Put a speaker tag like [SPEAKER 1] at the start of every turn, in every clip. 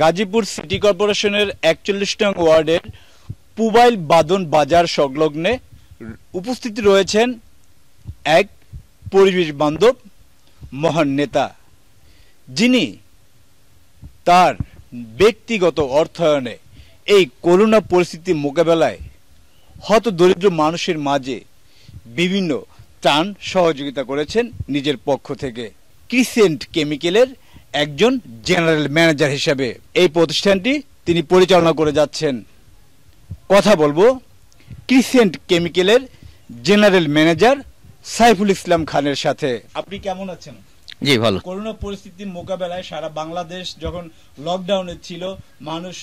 [SPEAKER 1] Gazipur city কর্পোরেশনের একচল্লিশ নং ওয়ার্ডের পুবাইল বাদন বাজার সংলগ্নে উপস্থিত রয়েছেন এক পরিবেশ বান্ধব মহান নেতা যিনি তার ব্যক্তিগত অর্থায়নে এই করোনা পরিস্থিতি মোকাবেলায় হত দরিদ্র মানুষের মাঝে বিভিন্ন ত্রাণ সহযোগিতা করেছেন নিজের পক্ষ থেকে ক্রিসেন্ট কেমিক্যালের একজন জেনারেল ম্যানেজার হিসেবে এই প্রতিষ্ঠানটি তিনি পরিচালনা করে যাচ্ছেন কথা বলবো ক্রিসেন্ট কেমিক্যালের জেনারেল ম্যানেজার সাইফুল ইসলাম খানের সাথে আপনি কেমন আছেন জি ভালো করোনা পরিস্থিতি মোকাবেলায় সারা বাংলাদেশ যখন লকডাউনে ছিল মানুষ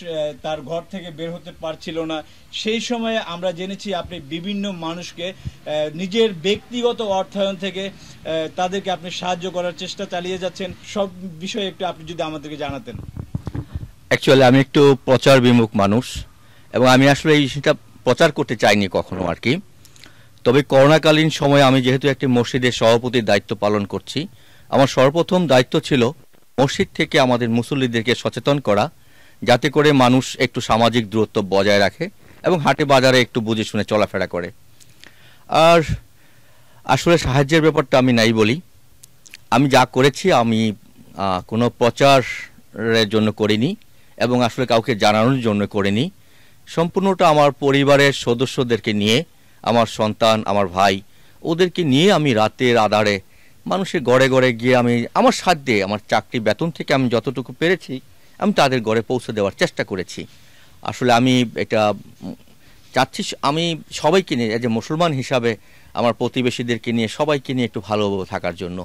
[SPEAKER 1] তার ঘর থেকে বের হতে পারছিল না সেই সময়ে আমরা জেনেছি আপনি বিভিন্ন মানুষকে নিজের ব্যক্তিগত অর্থায়ন থেকে তাদেরকে আপনি সাহায্য করার চেষ্টা চালিয়ে যাচ্ছেন সব বিষয়ে একটু আপনি যদি আমাদেরকে জানাতেন
[SPEAKER 2] অ্যাকচুয়ালি আমি একটু প্রচার বিমুখ মানুষ এবং আমি আসলে এই সেটা প্রচার করতে চাইনি কখনো আর কি তবে করোনাকালীন সময়ে আমি যেহেতু একটি মসজিদের সভাপতির দায়িত্ব পালন করছি আমার সর্বপ্রথম দায়িত্ব ছিল মসজিদ থেকে আমাদের মুসল্লিদেরকে সচেতন করা যাতে করে মানুষ একটু সামাজিক দূরত্ব বজায় রাখে এবং হাটে বাজারে একটু বুঝে শুনে চলাফেরা করে আর আসলে সাহায্যের ব্যাপারটা আমি নাই বলি আমি যা করেছি আমি কোনো প্রচারের জন্য করিনি এবং আসলে কাউকে জানানোর জন্য করিনি সম্পূর্ণটা আমার পরিবারের সদস্যদেরকে নিয়ে আমার সন্তান আমার ভাই ওদেরকে নিয়ে আমি রাতের আধারে মানুষের গড়ে গড়ে গিয়ে আমি আমার সাধ্যে আমার চাকরি বেতন থেকে আমি যতটুকু পেরেছি আমি তাদের গড়ে পৌঁছে দেওয়ার চেষ্টা করেছি আসলে আমি এটা চাচ্ছি আমি সবাইকে নিয়ে যে মুসলমান হিসাবে আমার প্রতিবেশীদেরকে নিয়ে সবাইকে নিয়ে একটু ভালো থাকার জন্য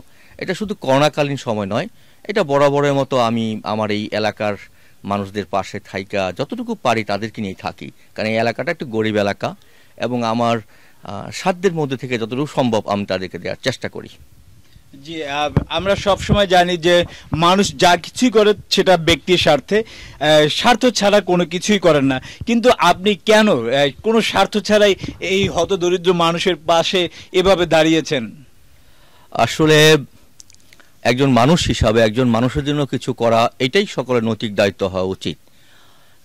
[SPEAKER 2] এটা শুধু করোনাকালীন সময় নয় এটা বরাবরের মতো আমি আমার এই এলাকার মানুষদের পাশে থাইকা যতটুকু পারি তাদেরকে নিয়ে থাকি কারণ এই এলাকাটা একটু গরিব এলাকা এবং আমার সাধ্যের মধ্যে থেকে যতটুকু সম্ভব আমি তাদেরকে দেওয়ার চেষ্টা করি
[SPEAKER 1] জি আমরা সব সময় জানি যে মানুষ যা কিছুই করে সেটা ব্যক্তির স্বার্থে স্বার্থ ছাড়া কোনো কিছুই করেন না কিন্তু আপনি কেন কোনো স্বার্থ ছাড়াই এই দরিদ্র মানুষের পাশে এভাবে দাঁড়িয়েছেন
[SPEAKER 2] আসলে একজন মানুষ হিসাবে একজন মানুষের জন্য কিছু করা এটাই সকলের নৈতিক দায়িত্ব হওয়া উচিত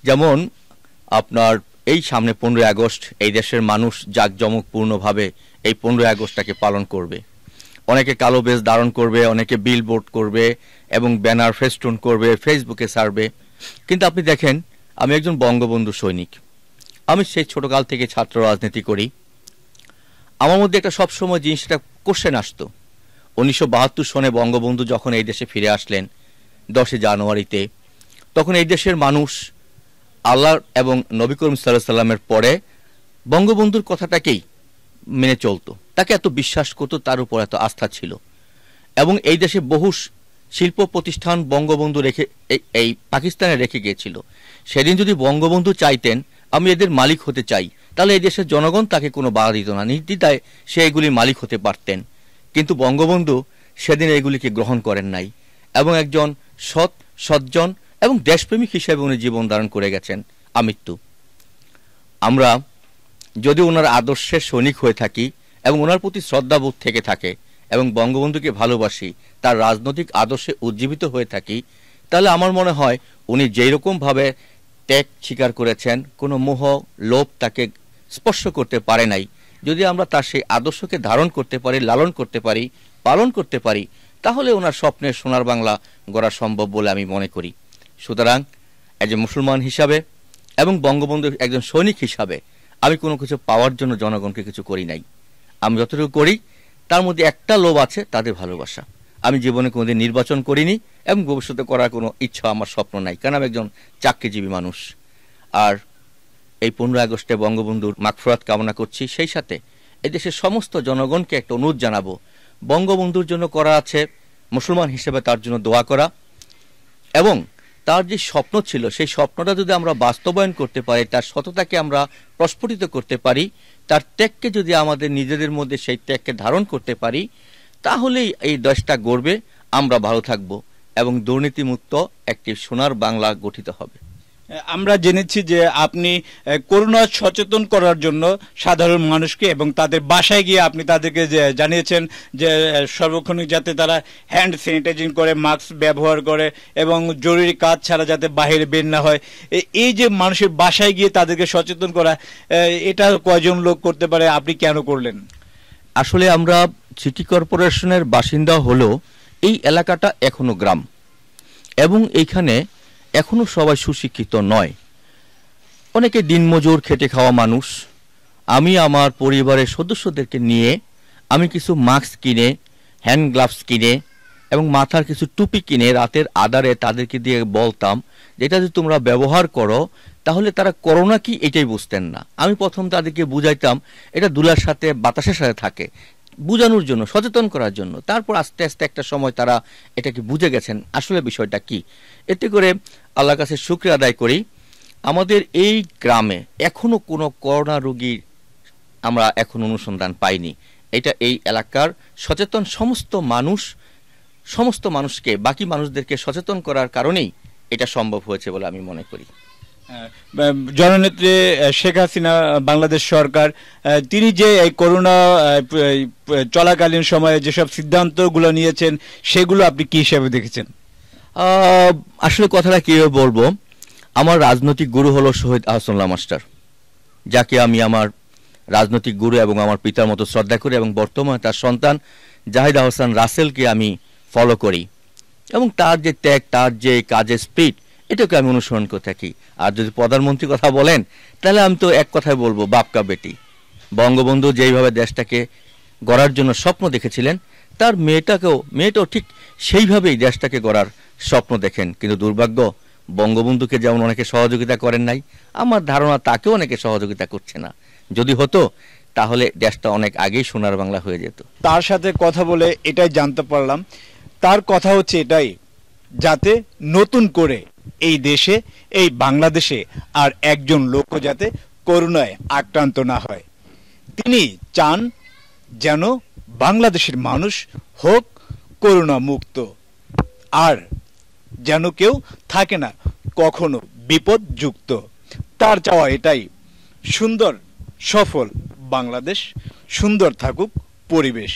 [SPEAKER 2] যেমন আপনার এই সামনে পনেরোই আগস্ট এই দেশের মানুষ জাঁকজমকপূর্ণভাবে এই পনেরোই আগস্টটাকে পালন করবে অনেকে কালো বেজ ধারণ করবে অনেকে বোর্ড করবে এবং ব্যানার ফেস্টুন করবে ফেসবুকে সারবে কিন্তু আপনি দেখেন আমি একজন বঙ্গবন্ধু সৈনিক আমি সেই ছোটোকাল থেকে ছাত্র রাজনীতি করি আমার মধ্যে একটা সবসময় জিনিসটা কোশ্চেন আসতো উনিশশো সনে বঙ্গবন্ধু যখন এই দেশে ফিরে আসলেন দশই জানুয়ারিতে তখন এই দেশের মানুষ আল্লাহ এবং নবীকরম সাল্লাহ সাল্লামের পরে বঙ্গবন্ধুর কথাটাকেই মেনে চলতো তাকে এত বিশ্বাস করত তার উপর এত আস্থা ছিল এবং এই দেশে বহু শিল্প প্রতিষ্ঠান বঙ্গবন্ধু রেখে এই পাকিস্তানে রেখে গিয়েছিল সেদিন যদি বঙ্গবন্ধু চাইতেন আমি এদের মালিক হতে চাই তাহলে এই দেশের জনগণ তাকে কোনো বাধা দিত না নির্দ্বিধায় সে এগুলির মালিক হতে পারতেন কিন্তু বঙ্গবন্ধু সেদিন এগুলিকে গ্রহণ করেন নাই এবং একজন সৎ সজ্জন এবং দেশপ্রেমিক হিসেবে উনি জীবন ধারণ করে গেছেন আমৃত্যু আমরা যদি ওনার আদর্শের সৈনিক হয়ে থাকি এবং ওনার প্রতি শ্রদ্ধাবোধ থেকে থাকে এবং বঙ্গবন্ধুকে ভালোবাসি তার রাজনৈতিক আদর্শে উজ্জীবিত হয়ে থাকি তাহলে আমার মনে হয় উনি যেই রকমভাবে ত্যাগ স্বীকার করেছেন কোনো মোহ লোভ তাকে স্পর্শ করতে পারে নাই যদি আমরা তার সেই আদর্শকে ধারণ করতে পারি লালন করতে পারি পালন করতে পারি তাহলে ওনার স্বপ্নের সোনার বাংলা গড়া সম্ভব বলে আমি মনে করি সুতরাং একজন মুসলমান হিসাবে এবং বঙ্গবন্ধুর একজন সৈনিক হিসাবে আমি কোনো কিছু পাওয়ার জন্য জনগণকে কিছু করি নাই আমি যতটুকু করি তার মধ্যে একটা লোভ আছে তাদের ভালোবাসা আমি জীবনে কোনোদিন নির্বাচন করিনি এবং ভবিষ্যতে করার কোনো ইচ্ছা আমার স্বপ্ন নাই কারণ আমি একজন চাকরিজীবী মানুষ আর এই পনেরো আগস্টে বঙ্গবন্ধুর মাকফরাত কামনা করছি সেই সাথে এদেশের সমস্ত জনগণকে একটা অনুরোধ জানাবো বঙ্গবন্ধুর জন্য করা আছে মুসলমান হিসেবে তার জন্য দোয়া করা এবং তার যে স্বপ্ন ছিল সেই স্বপ্নটা যদি আমরা বাস্তবায়ন করতে পারি তার সততাকে আমরা প্রস্ফুটিত করতে পারি তার ত্যাগকে যদি আমাদের নিজেদের মধ্যে সেই ত্যাগকে ধারণ করতে পারি তাহলেই এই দশটা গড়বে আমরা ভালো থাকব এবং দুর্নীতিমুক্ত একটি সোনার বাংলা গঠিত হবে আমরা জেনেছি যে আপনি করোনা সচেতন করার জন্য
[SPEAKER 1] সাধারণ মানুষকে এবং তাদের বাসায় গিয়ে আপনি তাদেরকে জানিয়েছেন যে সর্বক্ষণিক যাতে তারা হ্যান্ড স্যানিটাইজিং করে মাস্ক ব্যবহার করে এবং জরুরি কাজ ছাড়া যাতে বাহিরে বের না হয় এই যে মানুষের বাসায় গিয়ে তাদেরকে সচেতন করা এটা কয়জন লোক করতে পারে আপনি কেন করলেন
[SPEAKER 2] আসলে আমরা সিটি কর্পোরেশনের বাসিন্দা হলেও এই এলাকাটা এখনো গ্রাম এবং এইখানে এখনও সবাই সুশিক্ষিত নয় অনেকে দিনমজুর খেটে খাওয়া মানুষ আমি আমার পরিবারের সদস্যদেরকে নিয়ে আমি কিছু মাস্ক কিনে হ্যান্ড গ্লাভস কিনে এবং মাথার কিছু টুপি কিনে রাতের আধারে তাদেরকে দিয়ে বলতাম যেটা যদি তোমরা ব্যবহার করো তাহলে তারা করোনা কি এটাই বুঝতেন না আমি প্রথম তাদেরকে বুঝাইতাম এটা দুলার সাথে বাতাসের সাথে থাকে বোঝানোর জন্য সচেতন করার জন্য তারপর আস্তে আস্তে একটা সময় তারা এটাকে বুঝে গেছেন আসলে বিষয়টা কি এতে করে আল্লাহর কাছে শুক্রিয়া আদায় করি আমাদের এই গ্রামে এখনও কোনো করোনা রোগীর আমরা এখন অনুসন্ধান পাইনি এটা এই এলাকার সচেতন সমস্ত মানুষ সমস্ত মানুষকে বাকি মানুষদেরকে সচেতন করার কারণেই এটা সম্ভব হয়েছে বলে আমি মনে করি
[SPEAKER 1] জননেত্রী শেখ হাসিনা বাংলাদেশ সরকার তিনি যে এই করোনা চলাকালীন সময়ে যেসব সিদ্ধান্তগুলো
[SPEAKER 2] নিয়েছেন সেগুলো আপনি কী হিসেবে দেখেছেন আসলে কথাটা কীভাবে বলবো আমার রাজনৈতিক গুরু হলো শহীদ আহসানুল্লাহ মাস্টার যাকে আমি আমার রাজনৈতিক গুরু এবং আমার পিতার মতো শ্রদ্ধা করি এবং বর্তমানে তার সন্তান জাহিদ আহসান রাসেলকে আমি ফলো করি এবং তার যে ত্যাগ তার যে কাজের স্পিড এটাকে আমি অনুসরণ করে থাকি আর যদি প্রধানমন্ত্রী কথা বলেন তাহলে আমি তো এক কথায় বলবো বাপকা বেটি বঙ্গবন্ধু যেইভাবে দেশটাকে গড়ার জন্য স্বপ্ন দেখেছিলেন তার মেয়েটাকেও মেয়েটাও ঠিক সেইভাবেই দেশটাকে গড়ার স্বপ্ন দেখেন কিন্তু দুর্ভাগ্য বঙ্গবন্ধুকে যেমন অনেকে সহযোগিতা করেন নাই আমার ধারণা তাকে অনেকে সহযোগিতা করছে না যদি হতো তাহলে দেশটা অনেক আগেই সোনার বাংলা হয়ে যেত
[SPEAKER 1] তার সাথে কথা বলে এটাই জানতে পারলাম তার কথা হচ্ছে এটাই যাতে নতুন করে এই দেশে এই বাংলাদেশে আর একজন লোক যাতে করুণায় আক্রান্ত না হয় তিনি চান যেন বাংলাদেশের মানুষ হোক করুণা মুক্ত আর যেন কেউ থাকে না কখনো বিপদযুক্ত তার চাওয়া এটাই সুন্দর সফল বাংলাদেশ সুন্দর থাকুক পরিবেশ